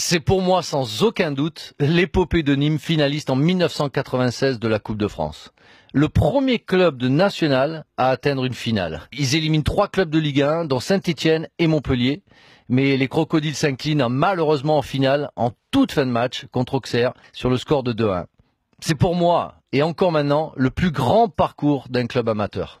c'est pour moi sans aucun doute l'épopée de Nîmes finaliste en 1996 de la Coupe de France. Le premier club de national à atteindre une finale. Ils éliminent trois clubs de Ligue 1, dont Saint-Etienne et Montpellier. Mais les Crocodiles s'inclinent hein, malheureusement en finale, en toute fin de match, contre Auxerre, sur le score de 2-1. C'est pour moi, et encore maintenant, le plus grand parcours d'un club amateur.